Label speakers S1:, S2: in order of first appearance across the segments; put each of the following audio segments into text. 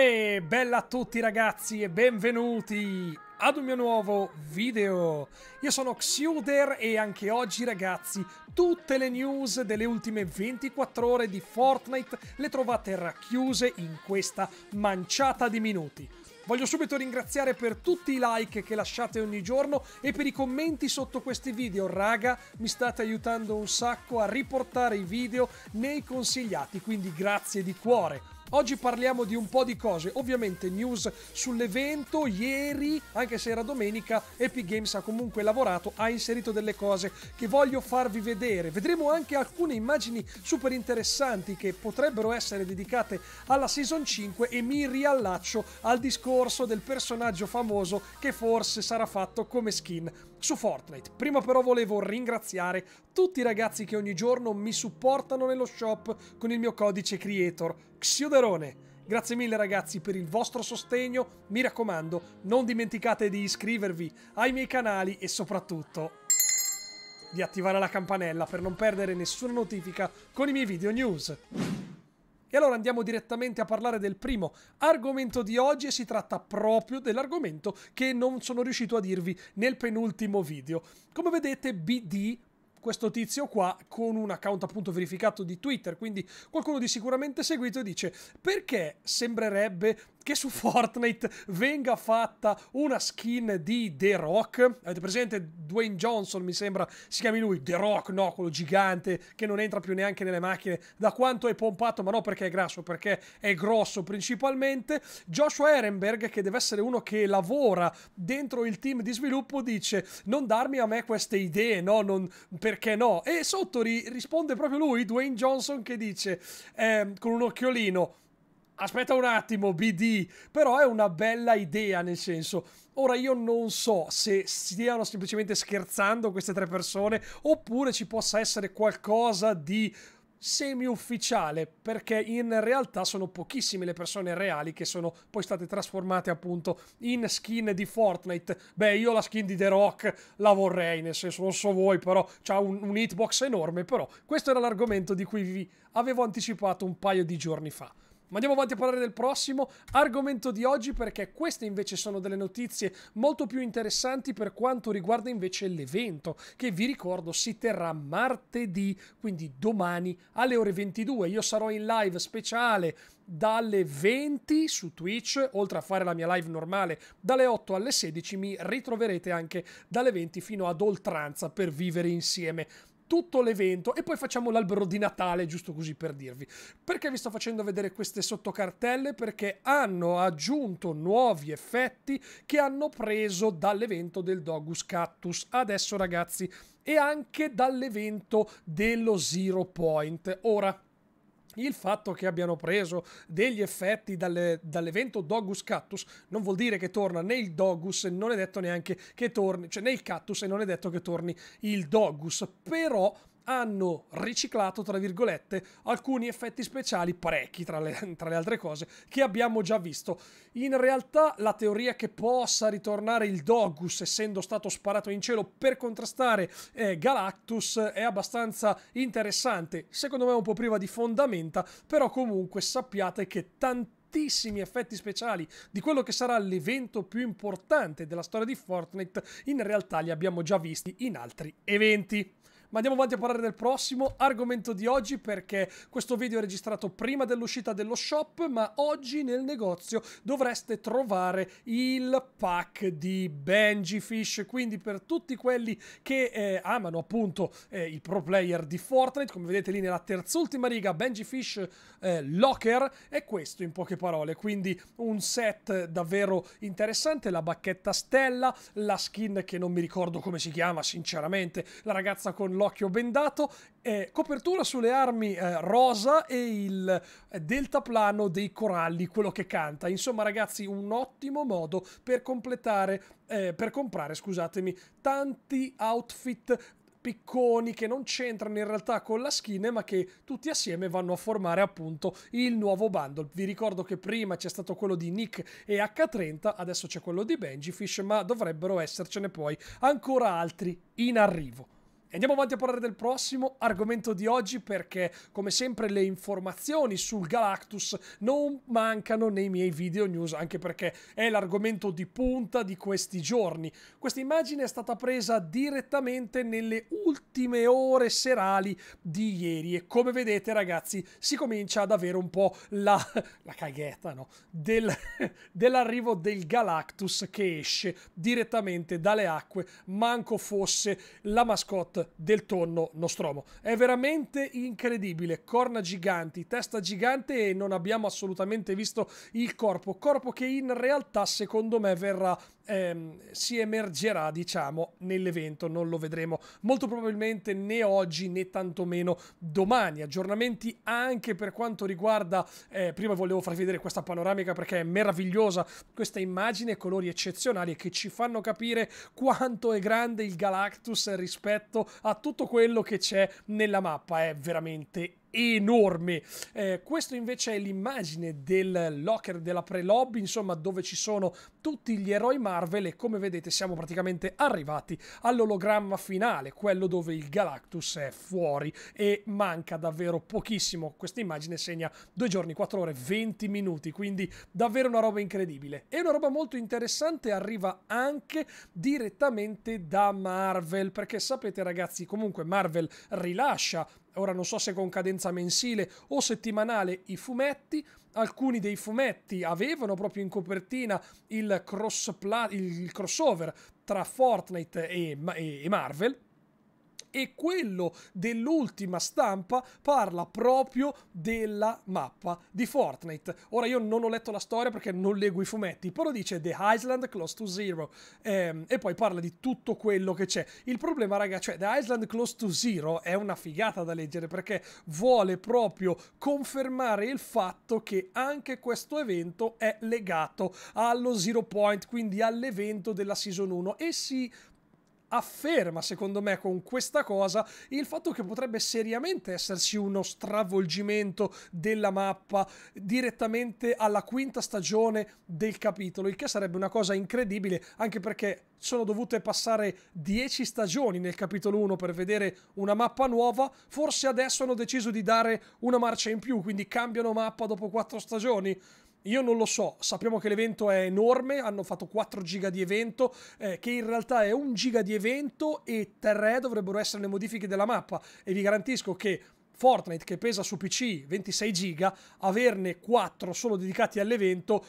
S1: E bella a tutti ragazzi e benvenuti ad un mio nuovo video. Io sono Xuder e anche oggi ragazzi tutte le news delle ultime 24 ore di Fortnite le trovate racchiuse in questa manciata di minuti. Voglio subito ringraziare per tutti i like che lasciate ogni giorno e per i commenti sotto questi video, raga, mi state aiutando un sacco a riportare i video nei consigliati, quindi grazie di cuore. Oggi parliamo di un po' di cose, ovviamente news sull'evento, ieri, anche se era domenica, Epic Games ha comunque lavorato, ha inserito delle cose che voglio farvi vedere. Vedremo anche alcune immagini super interessanti che potrebbero essere dedicate alla Season 5 e mi riallaccio al discorso del personaggio famoso che forse sarà fatto come skin su Fortnite. Prima però volevo ringraziare tutti i ragazzi che ogni giorno mi supportano nello shop con il mio codice creator Xioderone. Grazie mille ragazzi per il vostro sostegno, mi raccomando non dimenticate di iscrivervi ai miei canali e soprattutto di attivare la campanella per non perdere nessuna notifica con i miei video news. E allora andiamo direttamente a parlare del primo argomento di oggi e si tratta proprio dell'argomento che non sono riuscito a dirvi nel penultimo video. Come vedete BD questo tizio qua con un account appunto verificato di Twitter, quindi qualcuno di sicuramente seguito dice perché sembrerebbe che su Fortnite venga fatta una skin di The Rock. Avete presente Dwayne Johnson, mi sembra si chiami lui, The Rock, no, quello gigante che non entra più neanche nelle macchine, da quanto è pompato, ma non perché è grasso, perché è grosso principalmente. Joshua Ehrenberg, che deve essere uno che lavora dentro il team di sviluppo, dice non darmi a me queste idee, no, non, perché no? E sotto ri risponde proprio lui, Dwayne Johnson, che dice eh, con un occhiolino aspetta un attimo, BD, però è una bella idea nel senso. Ora io non so se stiano semplicemente scherzando queste tre persone oppure ci possa essere qualcosa di semi-ufficiale perché in realtà sono pochissime le persone reali che sono poi state trasformate appunto in skin di Fortnite beh io la skin di The Rock la vorrei nel senso non so voi però c'ha un, un hitbox enorme però questo era l'argomento di cui vi avevo anticipato un paio di giorni fa ma andiamo avanti a parlare del prossimo argomento di oggi perché queste invece sono delle notizie molto più interessanti per quanto riguarda invece l'evento che vi ricordo si terrà martedì, quindi domani alle ore 22. Io sarò in live speciale dalle 20 su Twitch, oltre a fare la mia live normale dalle 8 alle 16, mi ritroverete anche dalle 20 fino ad oltranza per vivere insieme tutto l'evento e poi facciamo l'albero di Natale, giusto così per dirvi. Perché vi sto facendo vedere queste sottocartelle? Perché hanno aggiunto nuovi effetti che hanno preso dall'evento del Dogus Cactus. Adesso ragazzi, e anche dall'evento dello Zero Point. Ora, il fatto che abbiano preso degli effetti dalle, dall'evento Dogus Cactus non vuol dire che torna né il Dogus, non è detto neanche che torni, cioè né il Cactus e non è detto che torni il Dogus, però hanno riciclato, tra virgolette, alcuni effetti speciali, parecchi tra le, tra le altre cose, che abbiamo già visto. In realtà la teoria che possa ritornare il Dogus, essendo stato sparato in cielo per contrastare eh, Galactus, è abbastanza interessante. Secondo me è un po' priva di fondamenta, però comunque sappiate che tantissimi effetti speciali di quello che sarà l'evento più importante della storia di Fortnite, in realtà li abbiamo già visti in altri eventi. Ma andiamo avanti a parlare del prossimo argomento di oggi perché questo video è registrato prima dell'uscita dello shop, ma oggi nel negozio dovreste trovare il pack di Benji Fish, quindi per tutti quelli che eh, amano appunto eh, il pro player di Fortnite, come vedete lì nella terz'ultima riga Benji Fish eh, Locker è questo in poche parole, quindi un set davvero interessante, la bacchetta stella, la skin che non mi ricordo come si chiama sinceramente, la ragazza con l'occhio bendato, eh, copertura sulle armi eh, rosa e il eh, deltaplano dei coralli, quello che canta. Insomma, ragazzi, un ottimo modo per completare, eh, per comprare, scusatemi, tanti outfit picconi che non c'entrano in realtà con la skin ma che tutti assieme vanno a formare appunto il nuovo bundle. Vi ricordo che prima c'è stato quello di Nick e H30, adesso c'è quello di Benji Fish, ma dovrebbero essercene poi ancora altri in arrivo. Andiamo avanti a parlare del prossimo argomento di oggi perché come sempre le informazioni sul Galactus non mancano nei miei video news anche perché è l'argomento di punta di questi giorni. Questa immagine è stata presa direttamente nelle ultime ore serali di ieri e come vedete ragazzi si comincia ad avere un po' la, la caghetta no? del, dell'arrivo del Galactus che esce direttamente dalle acque manco fosse la mascotte del tonno Nostromo. È veramente incredibile, corna giganti, testa gigante e non abbiamo assolutamente visto il corpo, corpo che in realtà secondo me verrà ehm, si emergerà, diciamo, nell'evento. Non lo vedremo molto probabilmente né oggi né tantomeno domani. Aggiornamenti anche per quanto riguarda, eh, prima volevo farvi vedere questa panoramica perché è meravigliosa, questa immagine, colori eccezionali che ci fanno capire quanto è grande il Galactus rispetto a tutto quello che c'è nella mappa. È veramente enorme. Eh, questa invece è l'immagine del locker della pre-lobby, insomma, dove ci sono tutti gli eroi Marvel e come vedete siamo praticamente arrivati all'ologramma finale, quello dove il Galactus è fuori e manca davvero pochissimo. Questa immagine segna 2 giorni, 4 ore, 20 minuti, quindi davvero una roba incredibile. E una roba molto interessante arriva anche direttamente da Marvel, perché sapete ragazzi, comunque Marvel rilascia ora non so se con cadenza mensile o settimanale, i fumetti. Alcuni dei fumetti avevano proprio in copertina il, cross pla- il crossover tra Fortnite e, e, e Marvel e quello dell'ultima stampa parla proprio della mappa di Fortnite. Ora io non ho letto la storia perché non leggo i fumetti, però dice The Island Close to Zero ehm, e poi parla di tutto quello che c'è. Il problema ragazzi, cioè The Island Close to Zero è una figata da leggere perché vuole proprio confermare il fatto che anche questo evento è legato allo Zero Point, quindi all'evento della Season 1 e si afferma, secondo me, con questa cosa il fatto che potrebbe seriamente esserci uno stravolgimento della mappa direttamente alla quinta stagione del capitolo, il che sarebbe una cosa incredibile, anche perché sono dovute passare dieci stagioni nel capitolo 1 per vedere una mappa nuova, forse adesso hanno deciso di dare una marcia in più, quindi cambiano mappa dopo quattro stagioni io non lo so, sappiamo che l'evento è enorme, hanno fatto 4 giga di evento, eh, che in realtà è 1 giga di evento e 3 dovrebbero essere le modifiche della mappa e vi garantisco che Fortnite che pesa su PC 26 giga, averne 4 solo dedicati all'evento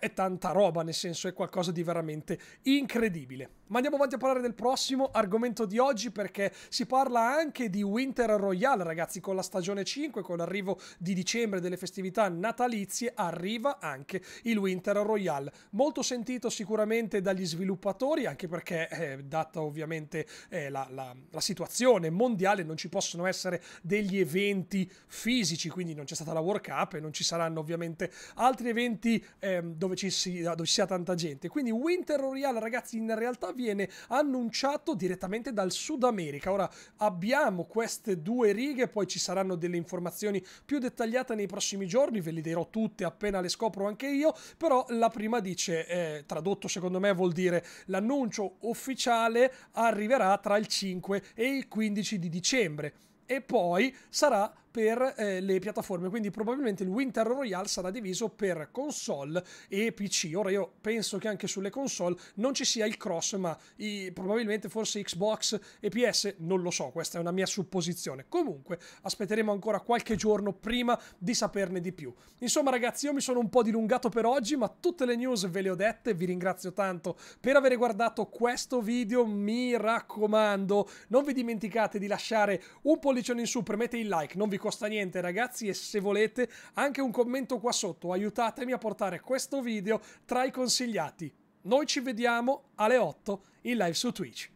S1: è tanta roba, nel senso è qualcosa di veramente incredibile. Ma andiamo avanti a parlare del prossimo argomento di oggi perché si parla anche di Winter Royale, ragazzi, con la stagione 5, con l'arrivo di dicembre delle festività natalizie, arriva anche il Winter Royale. Molto sentito sicuramente dagli sviluppatori, anche perché, eh, data ovviamente eh, la, la, la situazione mondiale, non ci possono essere degli eventi fisici, quindi non c'è stata la World Cup e non ci saranno ovviamente altri eventi eh, dove, ci si, dove ci sia tanta gente. Quindi Winter Royale, ragazzi, in realtà viene annunciato direttamente dal Sud America. Ora abbiamo queste due righe, poi ci saranno delle informazioni più dettagliate nei prossimi giorni, ve le dirò tutte appena le scopro anche io, però la prima dice, eh, tradotto secondo me vuol dire l'annuncio ufficiale arriverà tra il 5 e il 15 di dicembre e poi sarà per eh, le piattaforme, quindi probabilmente il Winter Royale sarà diviso per console e PC. Ora io penso che anche sulle console non ci sia il cross, ma i, probabilmente forse Xbox e PS, non lo so, questa è una mia supposizione. Comunque aspetteremo ancora qualche giorno prima di saperne di più. Insomma ragazzi, io mi sono un po' dilungato per oggi, ma tutte le news ve le ho dette, vi ringrazio tanto per aver guardato questo video, mi raccomando, non vi dimenticate di lasciare un pollicione in su, premete il like, non vi costa niente ragazzi e se volete anche un commento qua sotto, aiutatemi a portare questo video tra i consigliati. Noi ci vediamo alle 8 in live su Twitch.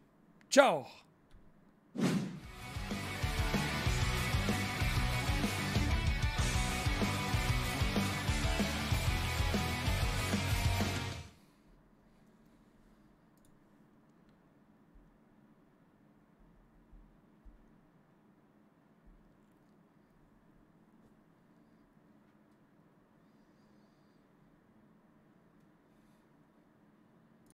S1: Ciao!